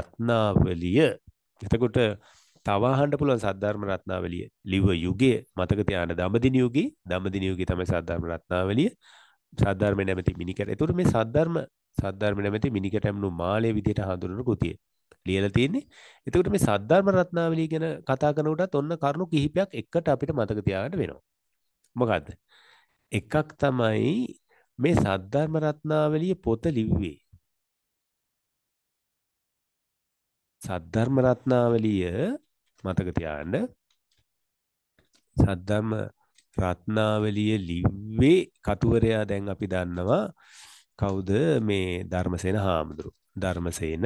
Speaker 1: රත්නාවලිය එතකොට තවාහන්ට පුළුවන් සද්ධර්ම රත්නාවලිය ලිව යුගයේ මතක තියාන දඹදින යුගයේ දඹදින යුගයේ තමයි සද්ධර්ම රත්නාවලිය සද්ධර්ම නැමැති මිනිකට. ඒතකොට මේ සද්ධර්ම සද්ධර්ම නැමැති මිනිකට යම්නු මාළේ විදියට හඳුනන කෘතිය. ලියලා තියෙන්නේ. එතකොට මේ සද්ධර්ම රත්නාවලිය ගැන කතා කරනකොටත් ඔන්න කරුණු කිහිපයක් එකට අපිට මතක තියාගන්න වෙනවා. මොකද්ද? එකක් තමයි මේ සද්ධර්ම රත්නාවලිය පොත ලිව්වේ සද්ධර්ම රත්නාවලිය මතක තියාගන්න සද්ධර්ම රත්නාවලිය ලිව්වේ කතුවරයා දැන් අපි දන්නවා කවුද මේ ධර්මසේන හාමුදුරු ධර්මසේන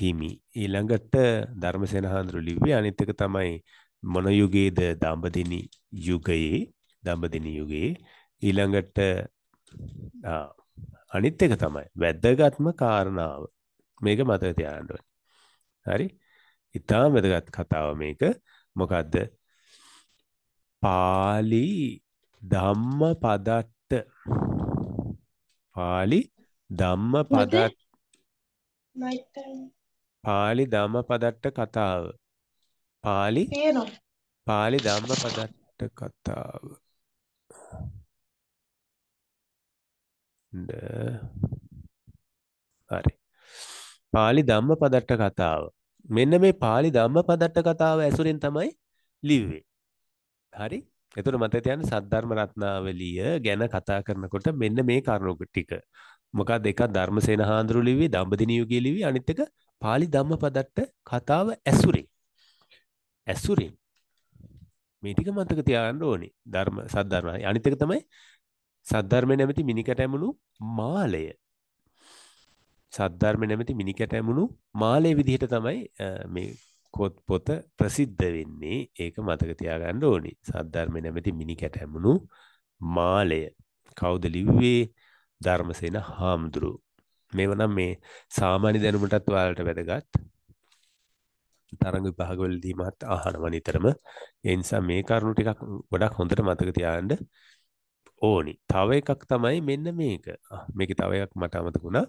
Speaker 1: හිමි ඊළඟට ධර්මසේන හාමුදුරු ලිව්වේ අනිත් එක තමයි මොන යුගයේද දඹදිනි යුගයේ දඹදිනි යුගයේ ඊළඟට අනිත් එක තමයි වැද්දගත්ම කාරණාව මේක මතක තියාන්නුව හරි ඉතා වැදගත් කතාව මේක මොකක්ද පාලි දම්ම පදත්ත පාලි දම්ම පදත් පාලි දම පදට්ට කතාව පාලි පාලි දම්ම පදට්ට කතාව හරි පාලි ධම්ම පදට්ට කතාව මෙන්න මේ පාලි ධම්ම පදට්ට කතාව ඇසුරෙන් තමයි ලිව්වේ හරි එතුර මතතයන් සද්ධර්ම රත්නාවලිය ගැන කතා කරනකොට මෙන්න මේ කරුණුක ටික මොකක් දෙක ධර්මසේන හාන්දුරු ලිවි දම්බදිනියුගේ ලිවි අනිත්තක පාලි ධම්ම පදට්ට කතාව ඇසුරේ ඇසුරින් මේටික මතක තියාන්න ඕනේ ධර්ම සද්ධර්මයි අනිතක තමයි සද්ධර්ම නැමති මිනිකට ඇමුණු මාලය සද්ධර්ම නැමති මිනිකට ඇමුණු මාලය විදිහට තමයි මේ කොත් පොත ප්‍රසිද්ධ වෙන්නේ ඒක මතක තියාගන්න ඕනි සද්ධර්ම නැමති මිනිකට ඇමුණු මාලය කවුද ලිව්වේ ධර්මසේන හාමුදුරු මේවනම් මේ සාමාන්‍ය දැනුමටත් වාලට වැදගත් තරඟ විභාගවලදී මත් අහනවා නිතරම ඒ නිසා මේ කරුණු ටිකක් ගොඩක් හොඳට මතක තියාගන්න ඕනි තව එකක් තමයි මෙන්න මේක මේක තව එකක් මට අමතකුණා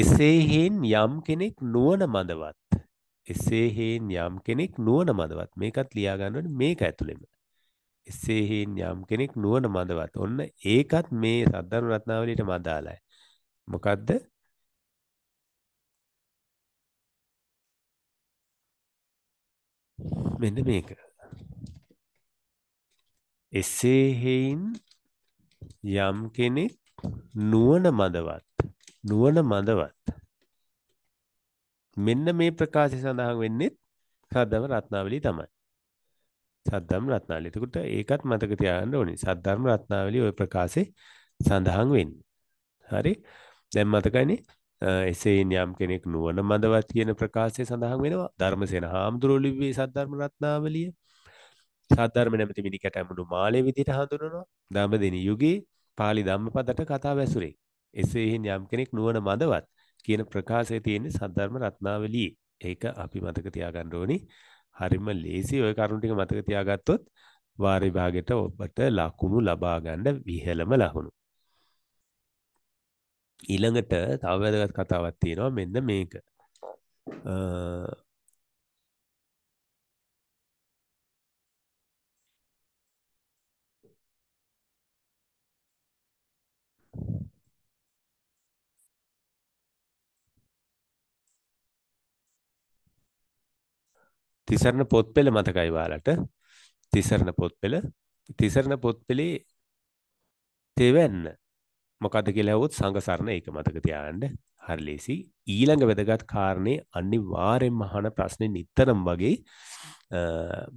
Speaker 1: එසේහෙන් යම් කෙනෙක් නුවන මදවත් එසේහෙන් යම් කෙනෙක් නුවන මදවත් මේකත් ලියාගන්නවට මේක ඇතුළෙම එසේහෙන් යම් කෙනෙක් නුවන මදවත් ඔන්න ඒකත් මේ සද්ධනු රත්නාවලට මදාලයි මොකක්ද මෙන්න මේක එසේ හෙයින් යම් කෙනෙක් නුවණ මදවත් නුවණ මදවත් මෙන්න මේ ප්‍රකාශය සඳහන් වෙන්නේ සද්ධම රත්නාවලී තමයි. සද්ධම් රත්නාවලී. එතකොට ඒකත් මතක තියාගන්න ඕනේ. සද්ධම් රත්නාවලී ওই ප්‍රකාශේ සඳහන් වෙන්නේ. හරි? දැන් මතකයිනේ එසේන් යම් කෙනෙක් නුවණ මදවත් කියන ප්‍රකාශය සඳහන් වෙනවා. ධර්මසේන හාමුදුරුවෝ ලිව්වේ සද්ධර්ම රත්නාවලිය. සද්ධර්ම නැමැති මිනිකට ඇමුණු මාළේ විදිහට හඳුනනවා. දඹදෙනි යුගයේ පාලි ධම්මපදට කතා වැසුරේ. එසේහින් යම් කෙනෙක් නුවණ මදවත් කියන ප්‍රකාශය තියෙන්නේ සද්ධර්ම රත්නාවලියේ. ඒක අපි මතක තියාගන්න ඕනි. හරිම ලේසි ওই කරුණ ටික මතක තියාගත්තොත් වාරි භාගයට ඔබට ලකුණු ලබා ගන්න විහෙළම ලකුණු. ඊළඟට තව වැදගත් කතාවක් තියෙනවා මෙන්න මේක. තිසරණ පොත්පෙළ මතකයි වාලට තිසරණ පොත්පෙළ තිසරණ පොත්පෙළේ තෙවැන්න මොකද කියලාවොත් සංගසරණ ඒක මතක තියාගන්න හරි ලේසි ඊළඟ වැදගත් කාරණේ අනිවාර්යෙන්ම අහන ප්‍රශ්නේ නිතරම වගේ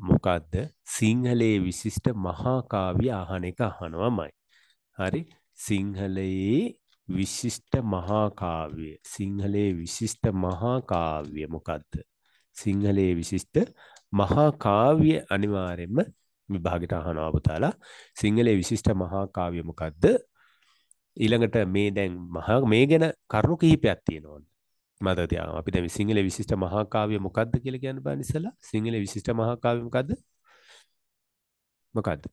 Speaker 1: මොකද්ද සිංහලයේ විශිෂ්ට මහා කාව්‍ය අහන එක අහනවාමයි හරි සිංහලයේ විශිෂ්ට මහා කාව්‍ය සිංහලයේ විශිෂ්ට මහා කාව්‍ය මොකද්ද සිංහලයේ විශිෂ්ට මහා කාව්‍ය අනිවාර්යෙන්ම විභාගට අහන අවතාලා සිංහලයේ විශිෂ්ට මහා කාව්‍ය මොකද්ද ඊළඟට මේ දැන් මහා මේ ගැන කරුණු කිහිපයක් තියෙනවා මතක තියාගන්න අපි දැන් සිංහලයේ විශිෂ්ට මහා කාව්‍ය මොකද්ද කියලා කියන්න බෑ ඉස්සලා සිංහලයේ විශිෂ්ට මහා කාව්‍ය මොකද්ද මොකද්ද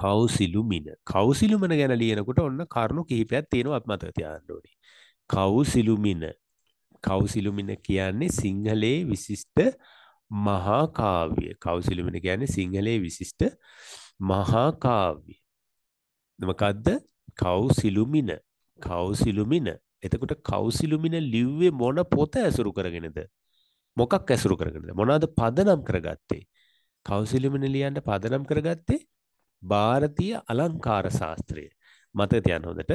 Speaker 1: කවුසිලුමින කවුසිලුමන ගැන ලියනකොට ඔන්න කරුණු කිහිපයක් තියෙනවා අප මතක තියාගන්න ඕනේ කවුසිලුමින කවුසිලුමින කියන්නේ සිංහලයේ විශිෂ්ට මහාකාව්‍ය කවුසිලුමින කියන්නේ සිංහලයේ විශිෂ්ට මහාකාව්‍ය. මොකද්ද? කවුසිලුමින. කවුසිලුමින. එතකොට කවුසිලුමින ලිව්වේ මොන පොත ඇසුරු කරගෙනද? මොකක් ඇසුරු කරගෙනද? මොනවාද පදනම් කරගත්තේ? කවුසිලුමින ලියන්න පදනම් කරගත්තේ ಭಾರತೀಯ අලංකාර ශාස්ත්‍රය. මතක තියන්න හොඳට.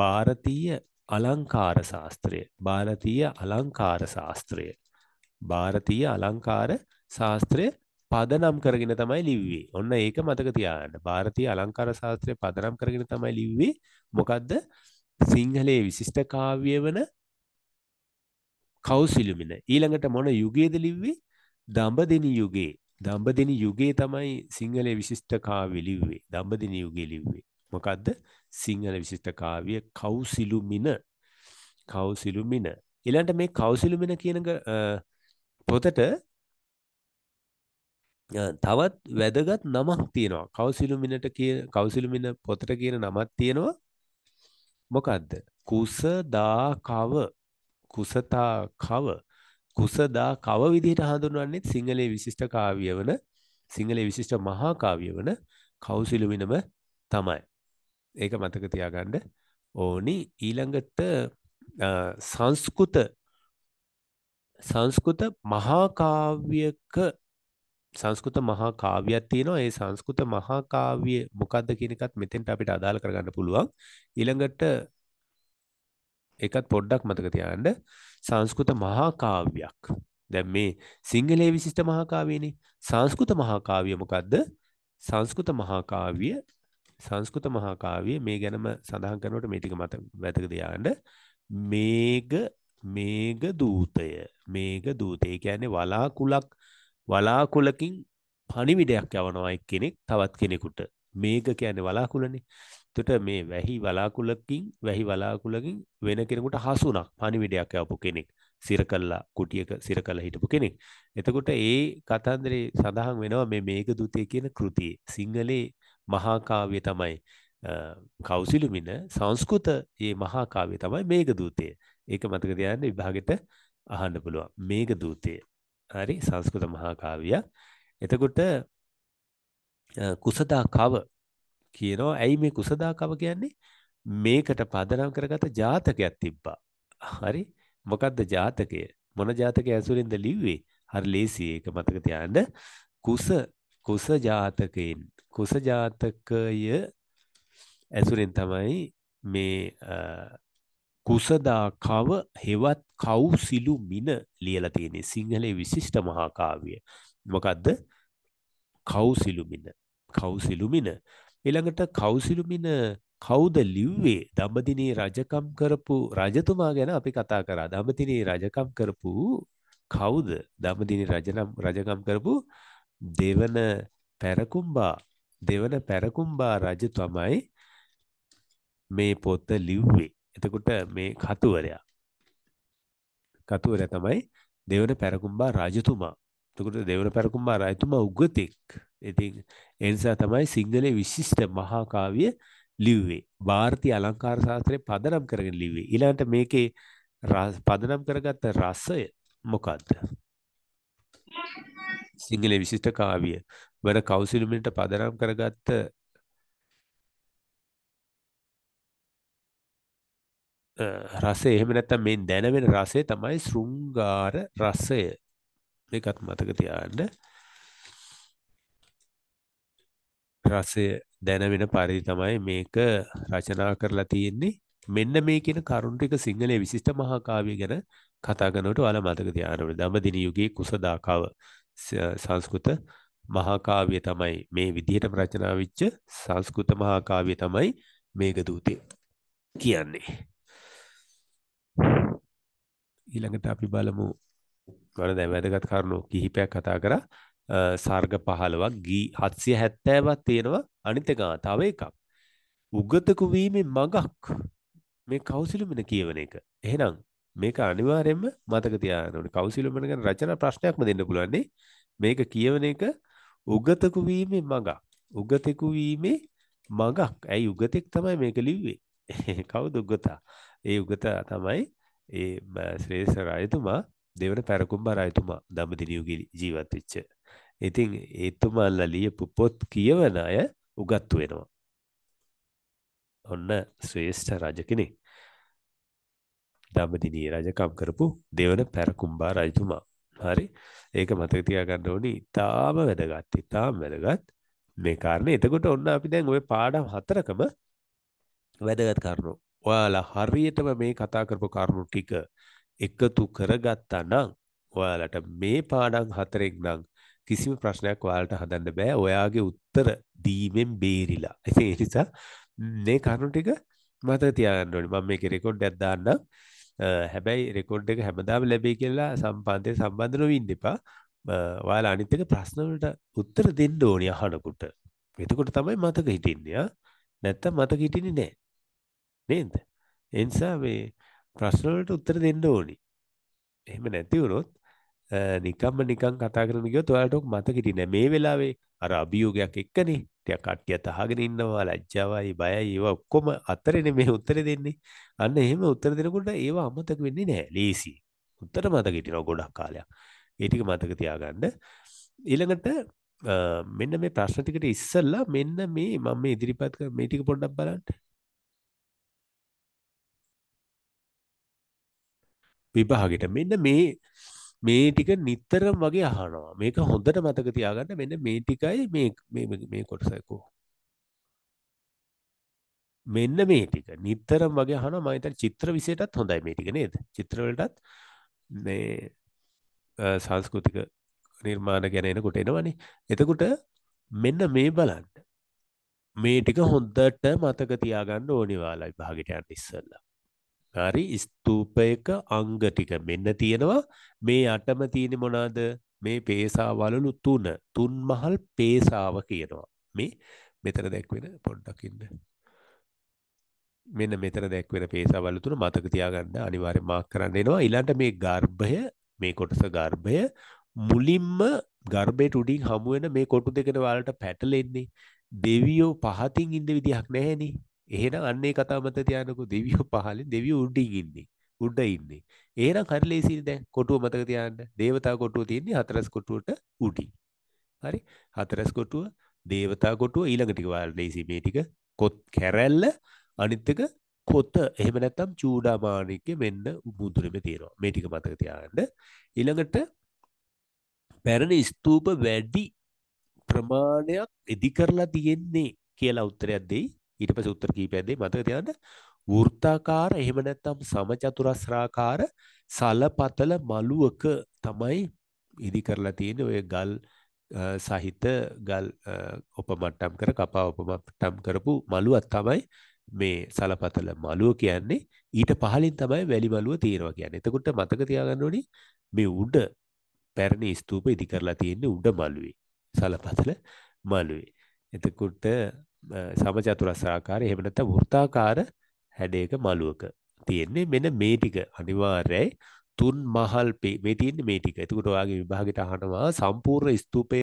Speaker 1: ಭಾರತೀಯ අලංකාර ශාස්ත්‍රය භාරතීය අලංකාර ශාස්ත්‍රය භාරතීය අලංකාර ශාස්ත්‍රය පදනම් කරගෙන තමයි ලිව්වේ ඔන්න ඒක මතක තියාන්න භාරතීය අලංකාර ශාස්ත්‍රය පදනම් කරගෙන තමයි ලිව්වේ මොකක්ද සිංහලයේ විශිෂ්ට කාව්‍ය වන කවුසිලුමින ඊළඟට මොන යුගයේද ලිව්වේ දඹදෙනි යුගයේ දම්බදින යුගයේ තමයි සිංහලේ විශිෂ්ට කාව්‍ය ලිව්වේ දම්බදින යුගයේ ලිව්වේ මොකක්ද සිංහල විශිෂ්ට කාව්‍ය කවුසිලුමින කවුසිලුමින ඊළඟට මේ කවුසිලුමින කියන පොතට තවත් වැදගත් නමක් තියෙනවා කවුසිලුමිනට කිය කවුසිලුමින පොතට කියන නමක් තියෙනවා මොකක්ද කුසදා කව කුසතා කව කුසදා කව විදිහට හඳුන්වන්නේ සිංහලයේ විශිෂ්ට කාව්‍ය වන සිංහලයේ විශිෂ්ට මහා කාව්‍ය වන කවුසිලුමිනම තමයි ඒක මතක තියාගන්න ඕනි ඊළඟට සංස්කෘත සංස්කෘත මහාකාව්‍යක සංස්කෘත මහා කාව්‍යයක් තියෙනවා ඒ සංස්කෘත මහා කාව්‍ය මොකක්ද කියන එකත් මෙතෙන්ට අපිට අදාළ කරගන්න පුළුවන් ඊළඟට ඒකත් පොඩ්ඩක් මතක තියාගන්න සංස්කෘත මහා කාව්‍යයක් දැන් මේ සිංහලයේ විශිෂ්ට මහා කාව්‍යනේ සංස්කෘත මහා කාව්‍ය මොකද්ද සංස්කෘත මහා කාව්‍ය සංස්කෘත මහාකාවිය මේ ගැනම සඳහන් කරනට මේටික මත වැතක දයාන්ට මේග මේග දූතය මේග දූතය කියන්නේ වලාකුලක් වලාකුලකින් පනිවිඩයක් යවනවා එක් කෙනෙක් තවත් කෙනෙකුට මේක කියන්නේ වලාකුලන තුට මේ වැහි වලාකුලකින් වැහි වලාකුලකින් වෙන කෙනෙකුට හසුනක් පනිවිඩයක් යවපු කෙනෙක් සිර කල්ලා කුටියක සිර කල හිටපු කෙනෙක් එතකොට ඒ කතන්දරේ සඳහන් වෙනවා මේ මේක දුතය කියන කෘතිය සිංහලේ මහාකාව්‍ය තමයි කෞසිලුමින සංස්කෘත ඒ මහාකාව්‍ය තමයි මේක දූතය ඒක මතක තියන්න විභාගෙට අහන්න පුළුවන් මේක දූතය හරි සංස්කෘත මහාකාව්‍යයක් එතකොට කුසදා කව කියනවා ඇයි මේ කුසදා කව කියන්නේ මේකට පදනම් කරගත ජාතකයක් තිබ්බා හරි මොකක්ද ජාතකය මොන ජාතකය ඇසුරින්ද ලිව්වේ හරි ලේසියේ ඒක මතක තියාන්න කුස කුස ජාතකයෙන් කුස ජාතකය ඇසුරෙන් තමයි මේ කුසදා කව හෙවත් කවුසිලු මින ලියලා තියෙන්නේ සිංහලේ විශිෂ්ට මහා කාව්‍ය. මොකද්ද? කවුසිලු මින. කවුසිලු මින. ඊළඟට කවුසිලු මින කවුද ලිව්වේ? දඹදිනේ රජකම් කරපු රජතුමා ගැන අපි කතා කරා. දඹදිනේ රජකම් කරපු කවුද? දඹදිනේ රජනම් රජකම් කරපු දෙවන පැරකුම්බා දෙවන පැරකුම්බා රජ තමයි මේ පොත ලිව්වේ. එතකොට මේ කතුවරයා. කතුවරයා තමයි දෙවන පැරකුම්බා රජතුමා. එතකොට දෙවන පැරකුම්බා රජතුමා උගතෙක්. ඉතින් ඒ නිසා තමයි සිංහලේ විශිෂ්ට මහා කාව්‍ය ලිව්වේ. ಭಾರತೀಯ අලංකාර ශාස්ත්‍රය පදනම් කරගෙන ලිව්වේ. ඊළඟට මේකේ පදනම් කරගත්ත රසය මොකද්ද? Thank you. සිංහල විශිෂ්ට කාවිය වන කවුසිලුමෙන්ට පදනම් කරගත්ත රස එහෙම නැත්තම් මේ දැනවෙන රසේ තමයි සෘංගාර රසය එකත් මතක තියාන්න රසය දැනවෙන පරිදි තමයි මේක රචනා කරලා තියෙන්නේ මෙන්න මේ කියන කරුණ ටික සිංහලයේ විශිෂ්ට මහා කාව්‍ය ගැන කතා කරනකොට ඔයාලා මතක තියාගන්න ඕනේ. දඹදින යුගයේ කුසදාකව සංස්කෘත මහාකාව්‍ය තමයි මේ විදිහටම රචනා වෙච්ච සංස්කෘත මහාකාව්‍ය තමයි මේඝදූතය කියන්නේ. ඊළඟට අපි බලමු මම දැන් වැදගත් කාරණු කිහිපයක් කතා කරා. සර්ග 15ක් ගී 770ක් තියෙනවා අනිත් ගාථාව එකක්. උගතකු වීමේ මඟක් මේ කෞසිලුමින කියවන එක. එහෙනම් මේක අනිවාර්යෙන්ම මතක තියාගන්න ඕනේ. කවුසිලුමන ගැන රචනා ප්‍රශ්නයක්ම දෙන්න පුළුවන්නේ. මේක කියවන එක උගතකු වීමේ මඟක්. උගතෙකු වීමේ මඟක්. ඇයි උගතෙක් තමයි මේක ලිව්වේ. කවුද උගතා? ඒ උගතා තමයි ඒ ශ්‍රේෂ්ඨ රාජතුමා දෙවන පැරකුම්බ රාජතුමා දඹදිනියුගේ ජීවත් වෙච්ච. ඉතින් ඒතුමාලා ලියපු පොත් කියවන අය උගත්තු වෙනවා. ඔන්න ශ්‍රේෂ්ඨ රජ කෙනෙක්. ධම්මදිනී රජකම් කරපු දෙවන පැරකුම්බා රජතුමා. හරි. ඒක මතක තියාගන්න ඕනි. ඊටාම වැදගත්. ඊටාම වැදගත් මේ කාරණේ. එතකොට ඔන්න අපි දැන් ওই පාඩම් හතරකම වැදගත් කාරණා. ඔයාලා හරියටම මේ කතා කරපු කාරණු ටික එකතු කරගත්තා නම් ඔයාලට මේ පාඩම් හතරෙන් නම් කිසිම ප්‍රශ්නයක් ඔයාලට හදන්න බෑ. ඔයාගේ උත්තර දීමෙන් බේරිලා. ඒ නිසා මේ කාරණු ටික මතක තියාගන්න ඕනි. මම මේකේ රෙකෝඩ් එකක් දාන්නම්. හැබැයි රෙකොඩ් එක හැමදාම ලැබේ කියලා සම්පන්ධය සම්බන්ධ නොවන්න එපා වාල අනිත්තක ප්‍රශ්නවලට උත්තර දෙන්න ඕනි අහනකුට එතකොට තමයි මතක හිටින්නේය නැත්ත මතක හිටිනි නෑ නේද එනිසා මේ ප්‍රශ්නවලට උත්තර දෙන්න ඕනි එහෙම නැති වුණොත් නිකම්ම නිකං කතා කරන ගියොත් ඔයාලට මතක හිටින්නේ මේ වෙලාවේ අර අභියෝගයක් එක්කනේ ටික කට්ටියත් අහගෙන ඉන්නවා ලැජ්ජාවයි බයයි ඒවා ඔක්කොම අතරනේ මේ උත්තරේ දෙන්නේ. අන්න එහෙම උත්තර දෙනකොට ඒවා අමතක වෙන්නේ නැහැ. ලීසි. උත්තර මතක හිටිනවා ගොඩක් කාලයක්. ඒ ටික මතක තියාගන්න. ඊළඟට මෙන්න මේ ප්‍රශ්න ටිකට ඉස්සෙල්ලා මෙන්න මේ මම මේ ඉදිරිපත් කර මේ ටික පොඩ්ඩක් බලන්න. විභාගෙට මෙන්න මේ මේ ටික නිත්තරම් වගේ අහනවා මේක හොඳට මතක තියාගන්න මෙන්න මේ ටිකයි මේ මේ කොටසකෝ මෙන්න මේ ටික නිත්තරම් වගේ අහනවා මම හිතන්නේ චිත්‍ර විශේෂයටත් හොඳයි මේ ටික නේද චිත්‍රවලටත් මේ සංස්කෘතික නිර්මාණ ගැන එනකොට එනවනේ එතකොට මෙන්න මේ බලන්න මේ ටික හොඳට මතක තියාගන්න ඕනේ ඔයාලා විභාගෙට යන්න ඉස්සෙල්ලා හරි ස්තූපයක අංග ටික මෙන්න තියෙනවා මේ අටම තියෙන මොනවාද මේ පේසාවලු තුන තුන් මහල් පේසාව කියනවා මේ මෙතන දැක්වෙන පොඩ්ඩක් ඉන්න මෙන්න මෙතන දැක්වෙන පේසාවලු තුන මතක තියාගන්න අනිවාර්යෙන් මාක් කරන්න එනවා ඊළඟට මේ ගර්භය මේ කොටස ගර්භය මුලින්ම ගර්භයට උඩින් හමු වෙන මේ කොටු දෙකේ වලට පැටලෙන්නේ දෙවියෝ පහතින් ඉන්න විදිහක් නැහැනේ එහෙනම් අන්නේ කතා මත තියානකෝ දෙවියෝ පහලින් දෙවියෝ උඩින් ඉන්නේ. උඩ ඉන්නේ. එහෙනම් හරි ලේසියි දැන් කොටුව මතක තියාගන්න. දේවතා කොටුව තියෙන්නේ හතරස් කොටුවට උඩින්. හරි? හතරස් කොටුව, දේවතා කොටුව ඊළඟ ටික ඔයාලා ලේසි මේ ටික කොත් කැරැල්ල අනිත් එක කොත එහෙම නැත්නම් චූඩාමාණික්කෙ මෙන්න මුදුනේම තියෙනවා. මේ ටික මතක තියාගන්න. ඊළඟට පැරණි ස්තූප වැඩි ප්‍රමාණයක් ඉදි කරලා තියෙන්නේ කියලා උත්තරයක් දෙයි ඊට පස්සේ උත්තර කීපයක් දෙයි මතක තියාගන්න වෘත්තාකාර එහෙම නැත්නම් සමචතුරස්‍රාකාර සලපතල මලුවක තමයි ඉදි කරලා තියෙන්නේ ඔය ගල් සහිත ගල් උපමට්ටම් කර කපා උපමට්ටම් කරපු මලුවක් තමයි මේ සලපතල මලුව කියන්නේ ඊට පහලින් තමයි වැලි මලුව තියෙනවා කියන්නේ. එතකොට මතක තියාගන්න ඕනේ මේ උඩ පැරණි ස්තූප ඉදි කරලා තියෙන්නේ උඩ මළුවේ. සලපතල මළුවේ. එතකොට සමචතුරස්‍රාකාර එහෙම නැත්නම් වෘත්තාකාර හැඩයක මලුවක තියෙන්නේ මෙන්න මේ ටික අනිවාර්යයි තුන් මහල් මේ තියෙන්නේ මේ ටික. එතකොට ඔයාගේ විභාගෙට අහනවා සම්පූර්ණ ස්තූපය